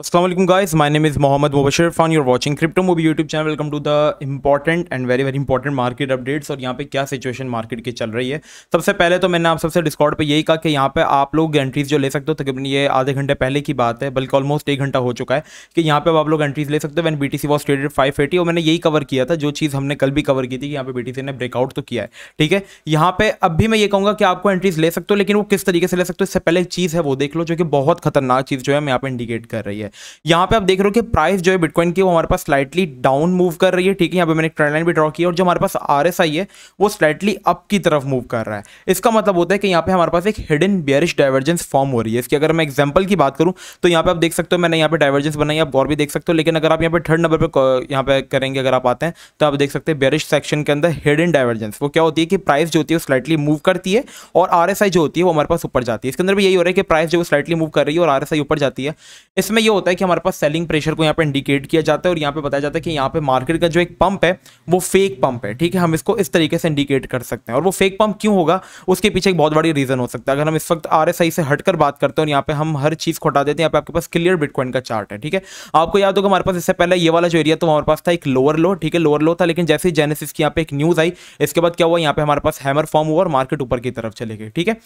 Aslam guys my name is Mohammad Mubashir फॉन you're watching crypto movie YouTube channel welcome to the important and very very important market updates और यहाँ पे क्या situation market की चल रही है सबसे पहले तो मैंने आप सबसे डिस्कॉर्ड पे यही कहा कि यहाँ पे आप लोग एंट्रीज जो ले सकते हो तकरीबन ये आधे घंटे पहले की बात है बल्कि ऑलमोस्ट एक घंटा हो चुका है कि यहाँ पे आप लोग एंट्रीज ले सकते हो when B T C was traded five eighty और मैंने यही कवर किया था जो चीज़ हमने कल भी कवर की थी कि यहाँ पे बी टी सी ने ब्रेकआउट तो किया है ठीक है यहाँ पे अब भी मैं ये कहूँगा कि आपको एंट्रीज ले सकते हो लेकिन वो किस तरीके से ले सकते हो इससे पहले एक चीज़ है वो देख लो जो कि बहुत खतरनाक चीज़ जो है मैं यहाँ पे इंडिकेट कर रही है है यहाँ पे आप देख रहे हो कि प्राइस जो है बिटकॉइन की वो हमारे पास स्लाइटली डाउन मूव कर रही है ठीक है यहाँ पे मैंने ट्रेंड लाइन भी ड्रॉ की और जो हमारे पास आर है वो स्लाइटली अप की तरफ मूव कर रहा है इसका मतलब होता है कि यहाँ पे हमारे पास एक हिडन बियरिश डाइवर्जेंस फॉर्म हो रही है इसकी अगर मैं एग्जाम्पल की बात करूँ तो यहाँ पे आप देख सकते हो मैंने यहाँ पे डाइवर्जेंस बनाई आप और भी देख सकते हो लेकिन अगर आप यहाँ पे थर्ड नंबर पर यहाँ पे करेंगे अगर आप आते हैं तो आप देख सकते हैं बेरिश सेक्शन के अंदर हिडन डाइवर्जेंस वो क्या होती है कि प्राइस जो होती है वो स्लाइटली मूव करती है और आर जो होती है वो हमारे पास ऊपर जाती है इसके अंदर भी यही हो रहा है कि प्राइस जो स्लाइटली मूव कर रही है और आर ऊपर जाती है इसमें यह होता है कि हमारे पास सेलिंग प्रेशर को यहाँ पे इंडिकेट किया जाता है और यहाँ पे बताया जाता है कि यहाँ पे मार्केट का जो एक पंप है वो फेक पंप है ठीक है हम इसको इस तरीके से इंडिकेट कर सकते हैं और वो फेक पंप क्यों होगा उसके पीछे एक बहुत बड़ी रीजन हो सकता है अगर हम इस वक्त आर से हटकर बात करते हैं और यहाँ पे हम हर चीज खोटा देते हैं यहाँ पे आपके पास क्लियर बिटकॉइन का चार्ट है ठीक है आपको याद होगा हमारे पास इससे पहले ये वाला जो एरिया तो हमारे पास था एक लोअर लो ठीक है लोअर लो था लेकिन जैसे जेनेसिस की यहाँ पे एक न्यूज आई इसके बाद क्या हुआ यहाँ पे हमारे पास हैमर फॉर्म हुआ और मार्केट ऊपर की तरफ चले गए ठीक है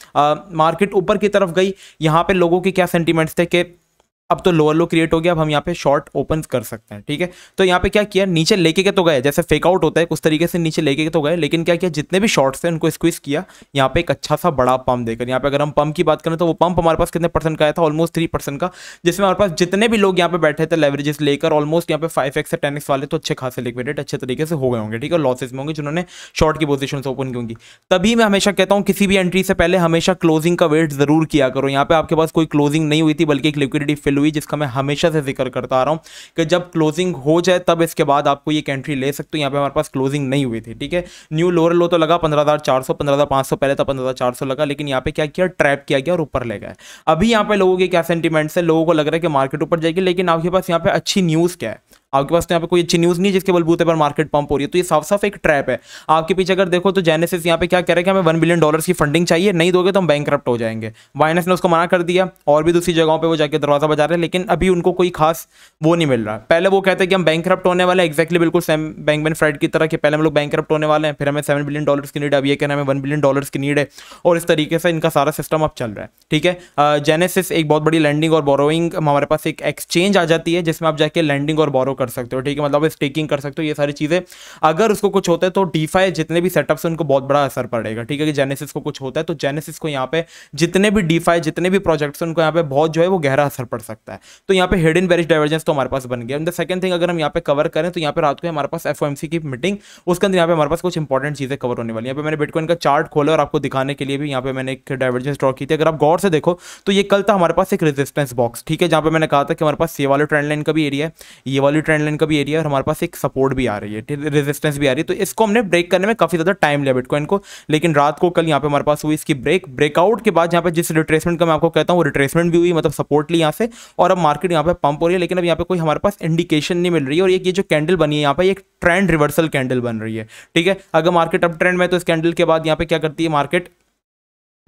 मार्केट ऊपर की तरफ गई यहाँ पे लोगों के क्या सेंटीमेंट्स थे कि अब तो लोअर लो क्रिएट हो गया अब हम यहाँ पे शॉर्ट ओपन कर सकते हैं ठीक है तो यहाँ पे क्या किया नीचे लेके के तो गए जैसे फेकआउट होता है उस तरीके से नीचे लेके के तो गए लेकिन क्या किया जितने भी शॉर्ट्स हैं उनको स्क्विज किया यहाँ पे एक अच्छा सा बड़ा पंप देकर यहाँ पे अगर हम पंप की बात करें तो वो पंप हमारे पास कितने परसेंट का आया था ऑलमोस्ट थ्री परसेंट का जिसमें हमारे पास जितने भी लोग यहाँ पे बैठे थे लेवरेजेस लेकर ऑलमोस्ट यहाँ पे फाइव एक्स से टेन एक्स वाले तो अच्छे खासे लिक्विडेट अच्छे तरीके से हो गए होंगे ठीक है लॉसेज में होंगे जिन्होंने शॉर्ट की पोजिशन ओपन की होंगी तभी मैं हमेशा कहता हूँ किसी भी एंट्री से पहले हमेशा क्लोजिंग का वेट जरूर किया करो यहाँ पे आपके पास कोई क्लोजिंग नहीं हुई थी बल्कि एक लिक्विडिटी फिल हुई जिसका मैं हमेशा से जिक्र करता आ रहा हूँ कि जब क्लोजिंग हो जाए तब इसके बाद आपको ये कंट्री ले सकते हो यहाँ पे हमारे पास क्लोजिंग नहीं हुई थी ठीक है न्यू लोअर लो तो लगा पंद्रह हज़ार चार सौ पंद्रह हज़ार पाँच सौ पहले था तो पंद्रह हज़ार चार सौ लगा लेकिन यहाँ पे क्या किया ट्रैप किया गया और ऊपर ले गया अभी यहाँ पे लोगों के क्या सेंटिमेंट्स है लोगों को लग रहा है कि मार्केट ऊपर जाएगी लेकिन आपके पास यहाँ पे अच्छी न्यूज़ क्या है आपके पास तो यहाँ पे कोई अच्छी न्यूज़ नहीं जिसके बलबूते पर मार्केट पंप हो रही है तो ये साफ साफ एक ट्रैप है आपके पीछे अगर देखो तो जेनेसिस यहाँ पे क्या कह रहे हैं कि हमें वन बिलियन डॉलर की फंडिंग चाहिए नहीं दोगे तो हम बैंक हो जाएंगे वाइनस ने उसको मना कर दिया और भी दूसरी जगहों पर वो जाकर दरवाज़ा बजा रहे हैं लेकिन अभी उनको कोई खास वो नहीं मिल रहा पहले वो कहते हैं कि हम बैंक होने वाले एक्जैक्टली बिल्कुल सेम बैंक मैन फ्रेड की तरह कि पहले हम लोग बैंक होने वाले हैं फिर हमें सेवन बिलियन डॉलर की नीड अब ये कहना हमें वन बिलियन डॉलर की नीड है और इस तरीके से इनका सारा सिस्टम अब चल रहा है ठीक है जेनेसिस एक बहुत बड़ी लैंडिंग और बोरोइंग हमारे पास एक एक्सचेंज आ जाती है जिसमें आप जाके लैंडिंग और बोरो कर सकते हो ठीक है मतलब स्टेकिंग कर सकते हो ये सारी चीज़ें अगर उसको कुछ होता है तो डीफाई जितने भी सेटअप्स उनको बहुत बड़ा असर पड़ेगा ठीक है कि जेनेसिस को कुछ होता है तो जेनेसिस को यहाँ पे जितने भी डीफाई जितने भी प्रोजेक्ट्स उनको यहाँ पे बहुत जो है वो गहरा असर पड़ सकता है तो यहाँ पे हेड इन बेरिज डाइवर्जेंस तो हमारे पास बन गया द सेकंड थिंग अगर हम यहाँ पे कवर करें तो यहाँ पे रात को हमारे पास एफ की मीटिंग उसके अंदर यहाँ पे हमारे पास कुछ इंपॉर्टेंट चीज़ें कवर होने वाली यहाँ पे मैंने बिटकॉइन का चार्ट खोला और आपको दिखाने के लिए भी यहाँ पे मैंने एक डाइवर्जेंस ड्रॉ की थी अगर आप गौर से देखो तो ये कल था हमारे पास एक रेजिस्टेंस बॉक्स ठीक है जहाँ पे मैंने कहा था कि हमारे पास ये वाले ट्रेंड लाइन का भी एरिया है ये वाली ट्रेंड लाइन का भी एरिया और हमारे पास एक सपोर्ट भी आ रही है रेजिस्टेंस भी आ रही है तो इसको हमने ब्रेक करने में काफ़ी ज़्यादा टाइम लिया बिटकॉइन को लेकिन रात को कल यहाँ पे हमारे पास हुई इसकी ब्रेक ब्रेकआउट के बाद यहाँ पे जिस रिट्रेसमेंट का मैं आपको कहता हूँ रिट्रेसमेंट भी हुई मतलब सपोर्ट ली यहाँ से और अब मार्केट यहाँ पे पंप हो रही है लेकिन अब यहाँ पे कोई हमारे पास इंडिकेशन नहीं मिल रही और ये जो कैंडल बनी है यहाँ पे एक ट्रेंड रिवर्सल कैंडल बन रही है ठीक है अगर मार्केट अब ट्रेंड में तो इस कैंडल के बाद यहाँ पे क्या करती है मार्केट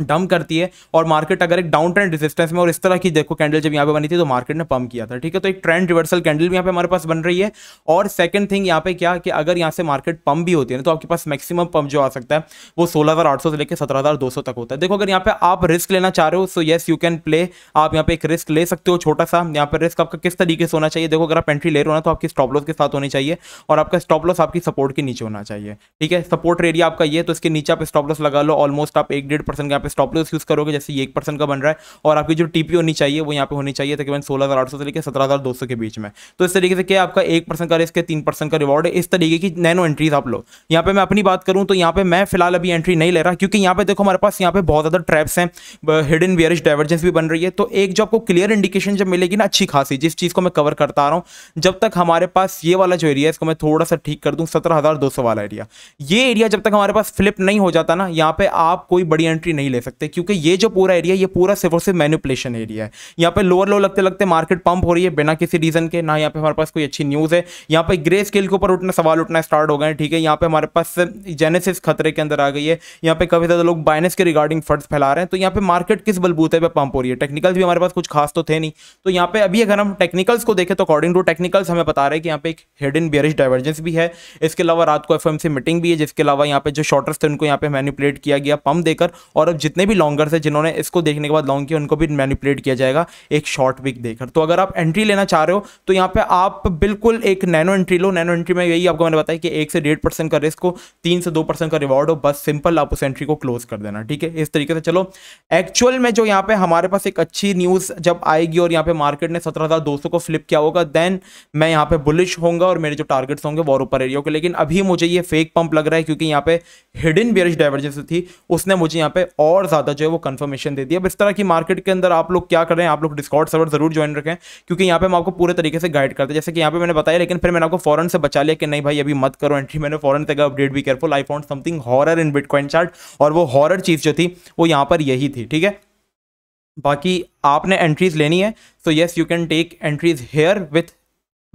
डम करती है और मार्केट अगर एक डाउन ट्रेंड रेजिस्टेंस में और इस तरह की देखो कैंडल जब यहाँ पे बनी थी तो मार्केट ने पंप किया था ठीक है तो एक ट्रेंड रिवर्सल कैंडल भी यहाँ पे हमारे पास बन रही है और सेकंड थिंग यहाँ पे क्या कि अगर यहाँ से मार्केट पम्प भी होती है ना तो आपके पास मैक्सिमम पम्प जो आ सकता है वो सोलह से लेकर सत्रह तक होता है देखो अगर यहाँ पे आप रिस्क लेना चाह रहे हो so yes you can play आप यहाँ पे एक रिस्क ले सकते हो छोटा सा यहाँ पर रिस्क आपका किस तरीके से होना चाहिए देखो अगर आप एंट्री ले रहे हो ना तो आपकी स्टॉप लॉस के साथ होनी चाहिए और आपका स्टॉप लॉस आपकी सपोर्ट के नीचे होना चाहिए ठीक है सपोर्ट एरिया आपका ये तो इसके नीचे आप स्टॉप लॉस लगा लो ऑलमोस्ट आप एक डेढ़ परसेंट यहाँ पे स्टॉप लॉस यूज़ करोगे जैसे एक परसेंट का बन रहा है और आपकी जो टीपी होनी चाहिए वो यहाँ पे होनी चाहिए तकरीबन सोलह हज़ार आठ सौ से लेकर सत्रह हज़ार दो सौ के बीच में तो इस तरीके से क्या आपका एक परसेंट का रिस्क है तीन परसेंट का रिवॉर्ड है इस तरीके की नैनो एंट्रीज आप लो यहाँ पे मैं अपनी बात करूँ तो यहाँ पे मैं फिलहाल अभी एंट्री नहीं ले रहा क्योंकि यहाँ पे देखो हमारे पास यहाँ पे बहुत ज़्यादा ट्रैप्स हैं हिडन बियरिश डाइवर्जेंस भी बन रही है तो एक जो आपको क्लियर इंडिकेशन जब मिलेगी ना अच्छी खासी जिस चीज़ को मैं कवर करता आ रहा हूँ जब तक हमारे पास ये वाला जो एरिया है इसको मैं थोड़ा सा ठीक कर दूँ सत्रह वाला एरिया ये एरिया जब तक हमारे पास फ्लिप नहीं हो जाता ना यहाँ पे आप कोई बड़ी एंट्री नहीं ले सकते क्योंकि ये जो पूरा एरिया ये पूरा सिर्फ और सिर्फ मैनुपलेशन एरिया है यहाँ पे लोअर लो लगते लगते मार्केट पंप हो रही है बिना किसी रीजन के ना यहाँ पे हमारे पास कोई अच्छी न्यूज़ है यहाँ पे ग्रे स्केल के ऊपर उठना सवाल उठना स्टार्ट हो गए ठीक है यहाँ पे हमारे पास जेनेसिस खतरे के अंदर आ गई है यहाँ पे काफी ज्यादा लोग बाइनेस के रिगार्डिंग फंड फैला रहे हैं तो यहाँ पे मार्केट किस बलबूते पर पंप हो रही है टेक्निकल्स भी हमारे पास कुछ खास तो थे नहीं तो यहाँ पे अभी अगर हम टेक्निकल्स को देखें तो अकॉर्डिंग टू टेक्निकल्स हमें बता रहे हैं कि यहाँ पे एक हेड इन बियरिश डाइवर्जेंस भी है इसके अलावा रात को एफ मीटिंग भी है जिसके अलावा यहाँ पे जो शॉर्टर्स थे उनको यहाँ पे मैनिपुलेट किया गया पंप देकर और अब जितने भी लॉन्गर्स हैं जिन्होंने इसको देखने के बाद लॉन्ग किया उनको भी मैनिपुलेट किया जाएगा एक शॉर्ट विक देकर तो अगर आप एंट्री लेना चाह रहे हो तो यहाँ पे आप बिल्कुल एक नैनो एंट्री लो नैनो एंट्री में यही आपको मैंने बताया कि एक से डेढ़ परसेंट का रिस्क हो तीन से दो परसेंट का रिवॉर्ड हो बस सिंपल आप उस एंट्री को क्लोज कर देना ठीक है इस तरीके से चलो एक्चुअल में जो यहाँ पे हमारे पास एक अच्छी न्यूज़ जब आएगी और यहाँ पे मार्केट ने सत्रह को फ्लिप किया होगा देन मैं यहाँ पे बुलिश होंगे और मेरे जो टारगेट्स होंगे वो ऊपर एरिया के लेकिन अभी मुझे ये फेक पंप लग रहा है क्योंकि यहाँ पे हिडन बियरिश डाइवर्जेंस थी उसने मुझे यहाँ पे और और ज़्यादा जो है वो कंफर्मेशन दे दिया अब इस तरह की मार्केट के अंदर आप लोग क्या कर रहे हैं आप लोग डिस्कॉट सर्वर जरूर ज्वाइन रखें क्योंकि यहाँ पे हम आपको पूरे तरीके से गाइड करते हैं जैसे कि यहाँ पे मैंने बताया लेकिन फिर मैंने आपको फॉरन से बचा लिया कि नहीं भाई अभी मत करो एंट्री मैंने फॉरन से अपडेट भी केयरफुल आई फॉन्ट समथिंग हॉर इन बिटकॉइन चार्ट और वो हॉर चीज़ जो थी वो यहाँ पर यही थी ठीक है बाकी आपने एंट्रीज लेनी है so yes you can take entries here with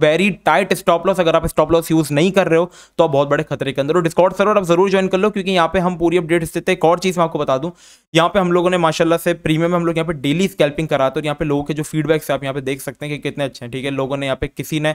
very tight stop loss अगर आप स्टॉप लॉस यूज नहीं कर रहे हो तो आप बहुत बड़े खतरे के अंदर हो डिस्कॉर्ड सर्वर आप जरूर ज्वाइन कर लो क्योंकि यहाँ पे हम पूरी अपडेट देते हैं एक और चीज मैं आपको बता दूं यहाँ पे हम लोगों ने माशाल्लाह से प्रीमियम हम लोग यहाँ पे डेली स्कैल्पिंग कराते हैं और यहाँ पे लोगों के जो फीडबैक्स आप यहाँ पे देख सकते हैं कि कितने अच्छे हैं ठीक है लोगों ने यहाँ पे किसी ने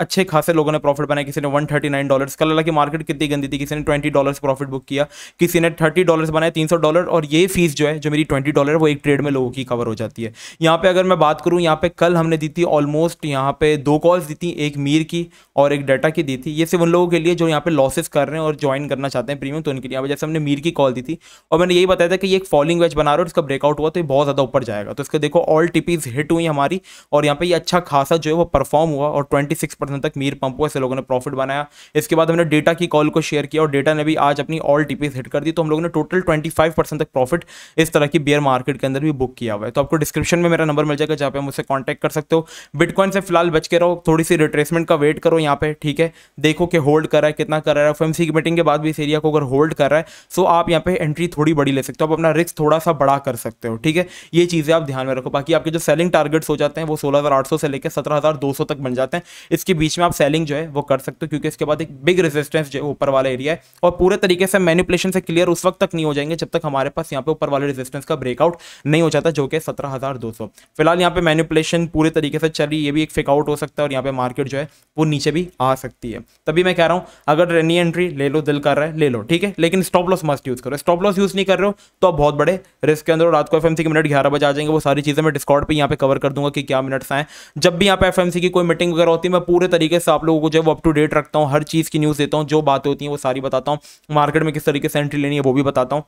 अच्छे खासे लोगों ने प्रॉफिट बनाया किसी ने वन थर्टी नाइन डॉलर्स कल हालांकि मार्केट कितनी गंदी थी किसी ने ट्वेंटी डॉलर्स प्रॉफिट बुक किया किसी ने थर्टी डॉलर्स बनाए तीन सौ डॉलर और ये फीस जो है जो मेरी ट्वेंटी डॉलर है वो एक ट्रेड में लोगों की कवर हो जाती है यहाँ पे अगर मैं बात करूँ यहाँ पे कल हमने दी थी ऑलमोस्ट यहाँ पे दो कॉल्स दी थी एक मीर की और एक डाटा की दी थी ये सिर्फ उन लोगों के लिए जो यहाँ पे लॉसेस कर रहे हैं और ज्वाइन करना चाहते हैं प्रीमियम तो उनके लिए जैसे हमने मीर की कॉल दी थी और मैंने यही बताया था कि ये एक फॉलिंग वैच बना रहा है और इसका ब्रेकआउट हुआ तो ये बहुत ज़्यादा ऊपर जाएगा तो इसका देखो ऑल टिपीज हिट हुई हमारी और यहाँ पर ये अच्छा खासा जो है वो परफॉर्म हुआ और ट्वेंटी सिक्स परसेंट तक मीर पंप हुआ से लोगों ने प्रॉफिट बनाया इसके बाद हमने डेटा की कॉल को शेयर किया और डेटा ने भी आज अपनी ऑल टिपीज हिट कर दी तो हम लोगों ने टोटल ट्वेंटी तक प्रॉफिट इस तरह की बेयर मार्केट के अंदर भी बुक किया हुआ है तो आपको डिस्क्रिप्शन में मेरा नंबर मिल जाएगा जहाँ पे मुझसे कॉन्टैक्ट कर सकते हो बिटकॉइन से फिलहाल बच के रहो थोड़ी सी रिट्रेसमेंट का वेट करो यहाँ पे ठीक है देखो कि होल्ड कर रहा है कितना कर रहा है एफ की मीटिंग के बाद भी इस एरिया को अगर होल्ड कर रहा है सो आप यहाँ पे एंट्री थोड़ी बड़ी ले सकते हो आप अपना रिस्क थोड़ा सा बड़ा कर सकते हो ठीक है ये चीज़ें आप ध्यान में रखो बाकी आपके जो सेलिंग टारगेट्स हो जाते हैं वो सोलह से लेकर सत्रह तक बन जाते हैं इसके इसके बीच में आप सेलिंग जो है वो कर सकते हो क्योंकि इसके बाद एक बिग रेजिस्टेंस जो है ऊपर वाला एरिया है और पूरे तरीके से मैनिपुलेशन से क्लियर उस वक्त तक नहीं हो जाएंगे जब तक हमारे पास यहाँ पे ऊपर वाले रेजिस्टेंस का ब्रेकआउट नहीं हो जाता जो कि सत्रह फिलहाल यहाँ पे मैनिपुलेशन पूरे तरीके से चल रही ये भी एक फेकआउट हो सकता है और यहाँ पे मार्केट जो है वो नीचे भी आ सकती है तभी मैं कह रहा हूँ अगर रेनी एंट्री ले लो दिल कर रहा है ले लो ठीक है लेकिन स्टॉप लॉस मस्ट यूज करो स्टॉप लॉस यूज नहीं कर रहे हो तो आप बहुत बड़े रिस्क के अंदर रात को एफ के मिनट ग्यारह बजे आ जाएंगे वो सारी चीज़ें मैं डिस्कॉर्ड पर यहाँ पे कवर कर दूंगा कि क्या मिनट्स आए जब भी यहाँ पे एफ की कोई मीटिंग वगैरह होती है मैं पूरे पूरे तरीके से आप लोगों को जो है वो अप टू डेट रखता हूँ हर चीज़ की न्यूज़ देता हूँ जो बातें होती हैं वो सारी बताता हूँ मार्केट में किस तरीके से एंट्री लेनी है वो भी बताता हूँ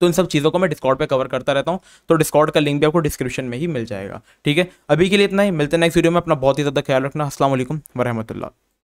तो इन सब चीज़ों को मैं डिस्कॉर्ड पे कवर करता रहता हूँ तो डिस्कॉर्ड का लिंक भी आपको डिस्क्रिप्शन में ही मिल जाएगा ठीक है अभी के लिए इतना ही मिलते हैं नेक्स्ट वीडियो में अपना बहुत ही ज़्यादा ख्याल रखना असल वरहमल